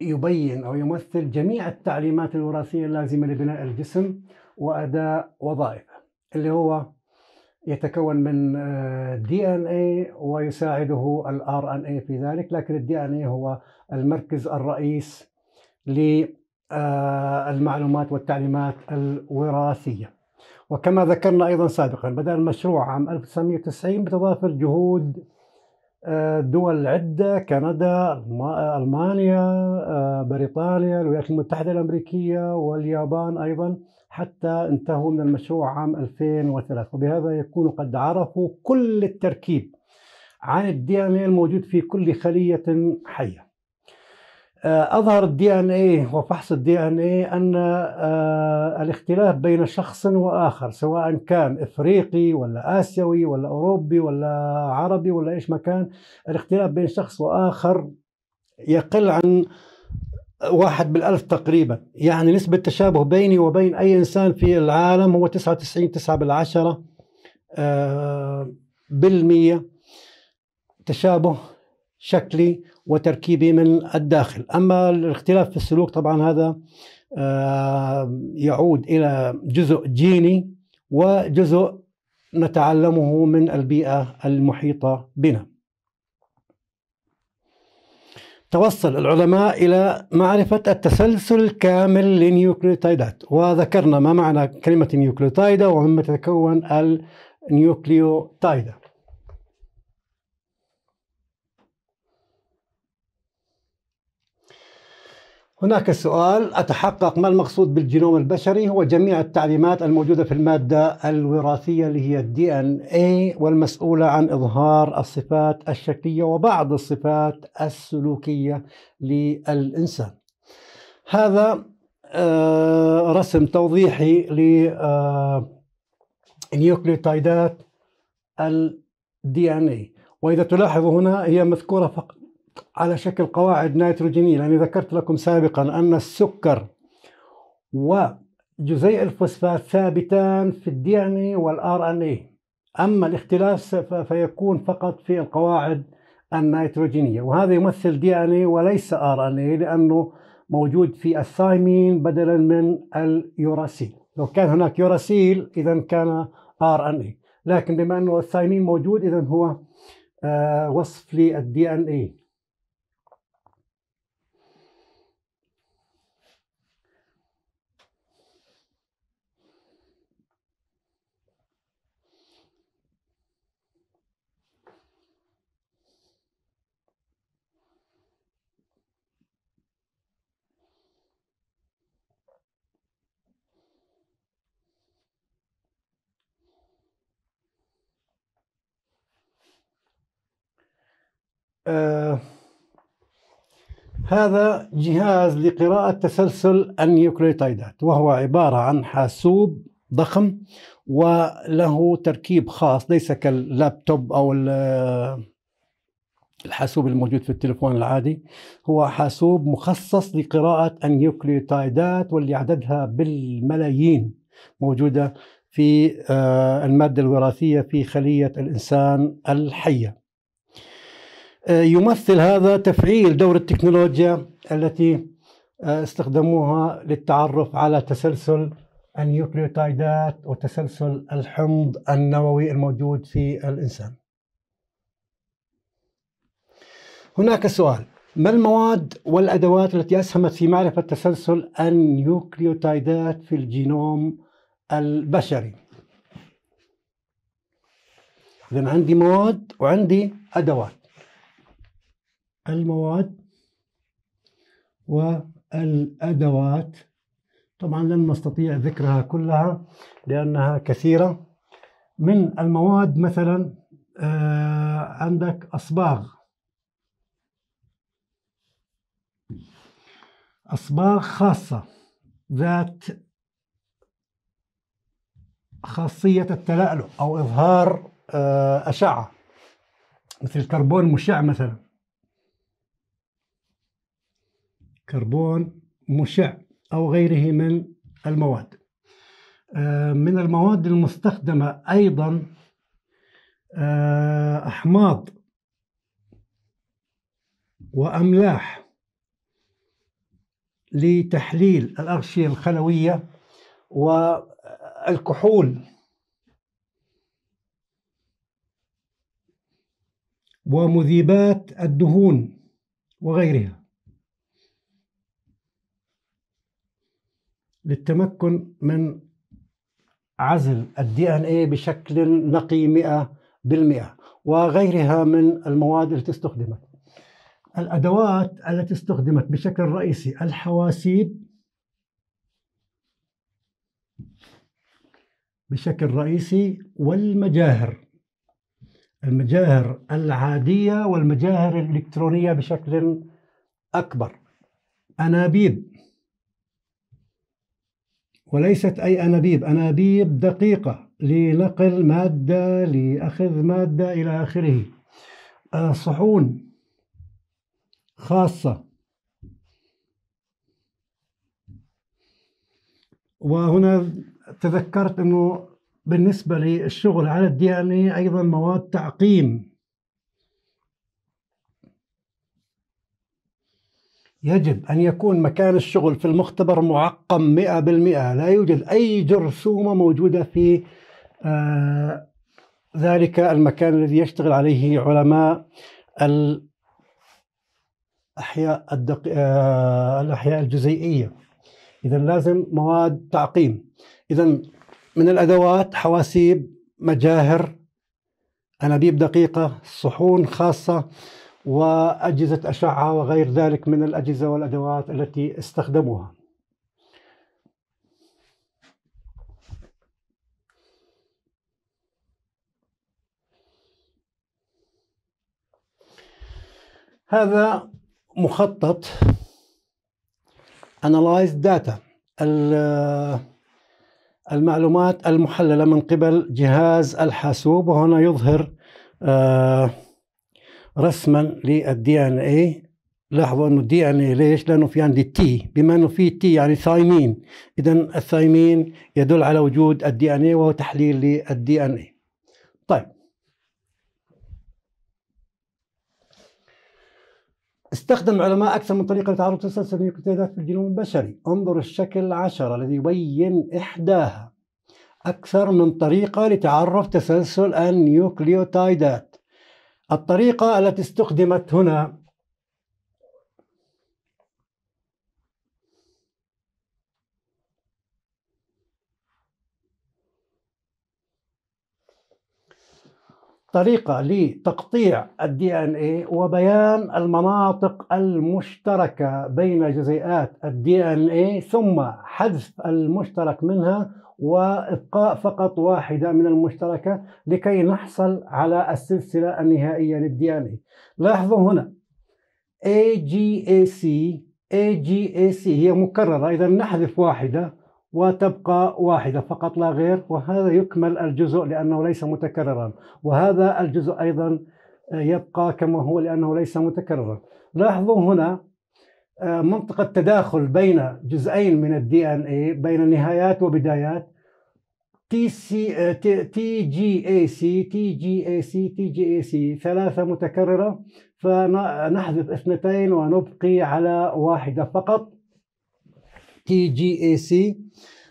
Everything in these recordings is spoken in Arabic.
يبين أو يمثل جميع التعليمات الوراثية اللازمة لبناء الجسم وأداء وظائفه اللي هو يتكون من آه، دي ان اي ويساعده الار ان اي في ذلك لكن الدي ان اي هو المركز الرئيس للمعلومات آه، والتعليمات الوراثيه وكما ذكرنا أيضا سابقا بدأ المشروع عام 1990 بتضافر جهود آه، دول عدة كندا ألمانيا آه، بريطانيا الولايات المتحدة الأمريكية واليابان أيضا حتى انتهوا من المشروع عام 2003 وبهذا يكونوا قد عرفوا كل التركيب عن الدي ان إيه الموجود في كل خلية حية آه، اظهر الدي ان اي وفحص الدي ان اي ان آه، الاختلاف بين شخص واخر سواء كان افريقي ولا اسيوي ولا اوروبي ولا عربي ولا ايش ما كان الاختلاف بين شخص واخر يقل عن واحد بالألف تقريبا يعني نسبة التشابه بيني وبين أي إنسان في العالم هو 99 9 بالعشرة آه، بالمية تشابه شكلي وتركيبي من الداخل أما الاختلاف في السلوك طبعا هذا آه، يعود إلى جزء جيني وجزء نتعلمه من البيئة المحيطة بنا توصل العلماء إلى معرفة التسلسل الكامل للنيوكليوتايدات وذكرنا ما معنى كلمة نيوكليوتايدة ومما تتكون النيوكليوتايدة هناك سؤال أتحقق ما المقصود بالجينوم البشري هو جميع التعليمات الموجودة في المادة الوراثية اللي هي الدي ان اي والمسؤولة عن إظهار الصفات الشكلية وبعض الصفات السلوكية للإنسان هذا آه، رسم توضيحي لنيوكليوتيدات آه، الدي ان اي وإذا تلاحظوا هنا هي مذكورة فقط على شكل قواعد نيتروجينية لأني ذكرت لكم سابقا أن السكر وجزيء الفوسفات ثابتان في الدي ان اي والار ان اي أما الاختلاف فيكون فقط في القواعد النيتروجينية وهذا يمثل دي ان اي وليس ار ان اي لأنه موجود في الثايمين بدلا من اليوراسيل لو كان هناك يوراسيل إذا كان ار ان اي لكن بما أنه الثايمين موجود إذا هو آه، وصف للدي ان اي آه هذا جهاز لقراءة تسلسل النيوكليوتيدات وهو عبارة عن حاسوب ضخم وله تركيب خاص ليس كاللابتوب أو الحاسوب الموجود في التليفون العادي هو حاسوب مخصص لقراءة النيوكليوتيدات واللي عددها بالملايين موجودة في آه، المادة الوراثية في خلية الإنسان الحية آه، يمثل هذا تفعيل دور التكنولوجيا التي آه، استخدموها للتعرف على تسلسل النيوكليوتايدات وتسلسل الحمض النووي الموجود في الإنسان هناك سؤال ما المواد والأدوات التي أسهمت في معرفة تسلسل النيوكليوتايدات في الجينوم البشري إذا عندي مواد وعندي أدوات المواد والأدوات طبعا لن نستطيع ذكرها كلها لأنها كثيرة من المواد مثلا آه، عندك أصباغ أصباغ خاصة ذات خاصية التلألؤ أو إظهار آه، أشعة مثل الكربون المشع مثلا كربون مشع أو غيره من المواد آه، من المواد المستخدمة أيضا آه، أحماض وأملاح لتحليل الأغشية الخلوية والكحول ومذيبات الدهون وغيرها للتمكن من عزل الدي ان اي بشكل نقي 100% وغيرها من المواد التي استخدمت الادوات التي استخدمت بشكل رئيسي الحواسيب بشكل رئيسي والمجاهر المجاهر العادية والمجاهر الإلكترونية بشكل أكبر أنابيب وليست أي أنابيب أنابيب دقيقة لنقل مادة لأخذ مادة إلى آخره صحون خاصة وهنا تذكرت أنه بالنسبة للشغل على الدي ان إيه ايضا مواد تعقيم يجب أن يكون مكان الشغل في المختبر معقم 100% لا يوجد أي جرثومة موجودة في آه ذلك المكان الذي يشتغل عليه علماء الأحياء, الدق... آه الأحياء الجزيئية إذا لازم مواد تعقيم إذا من الأدوات حواسيب مجاهر أنابيب دقيقة صحون خاصة وأجهزة أشعة وغير ذلك من الأجهزة والأدوات التي استخدموها هذا مخطط Analyze Data المعلومات المحللة من قبل جهاز الحاسوب وهنا يظهر آه رسما للدي ان اي لاحظوا انه الدي ان اي ليش؟ لانه في عندي تي بما انه في تي يعني ثايمين اذا الثايمين يدل على وجود الدي ان اي وهو تحليل للدي ان اي طيب استخدم العلماء أكثر من طريقة لتعرض تسلسل النيوكليوتيدات في الجينوم البشري انظر الشكل 10 الذي يبين إحداها أكثر من طريقة لتعرف تسلسل النيوكليوتيدات الطريقة التي استخدمت هنا طريقة لتقطيع الدي ان اي وبيان المناطق المشتركة بين جزيئات الدي ان اي ثم حذف المشترك منها وابقاء فقط واحدة من المشتركة لكي نحصل على السلسلة النهائية للدي ان اي لاحظوا هنا اي اي اي جي جي سي اي سي هي مكررة إذا نحذف واحدة وتبقى واحدة فقط لا غير وهذا يكمل الجزء لأنه ليس متكررا وهذا الجزء أيضا آه، يبقى كما هو لأنه ليس متكررا لاحظوا هنا آه، منطقة تداخل بين جزئين من الدي ان بين نهايات وبدايات تي سي تي جي اي سي تي جي اي سي تي جي اي سي ثلاثة متكررة فنحذف اثنتين ونبقي على واحدة فقط تي جي اي سي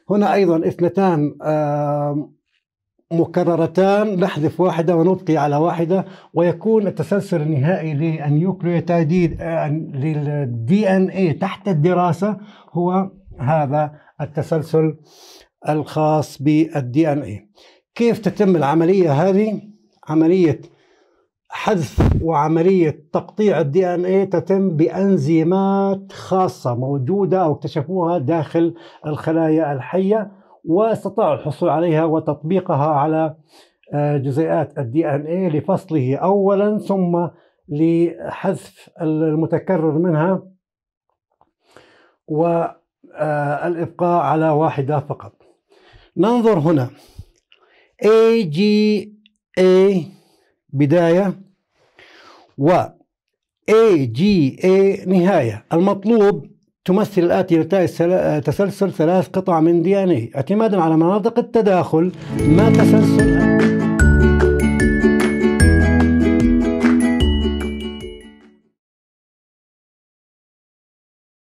هنا ايضا اثنتان مكررتان نحذف واحدة ونبقي على واحدة ويكون التسلسل النهائي للنيوكليوتايد آه، للدي ان اي تحت الدراسة هو هذا التسلسل الخاص بالدي ان اي كيف تتم العملية هذه عملية حذف وعملية تقطيع الدي ان اي تتم بأنزيمات خاصة موجودة أو اكتشفوها داخل الخلايا الحية واستطاعوا الحصول عليها وتطبيقها على آه، جزيئات الدي ان اي لفصله أولا ثم لحذف المتكرر منها والإبقاء آه، على واحدة فقط ننظر هنا AGA بداية و AGA نهاية المطلوب تمثل الآتي نتائج تسلسل ثلاث قطع من دي ان اي اعتمادا على مناطق التداخل ما تسلسل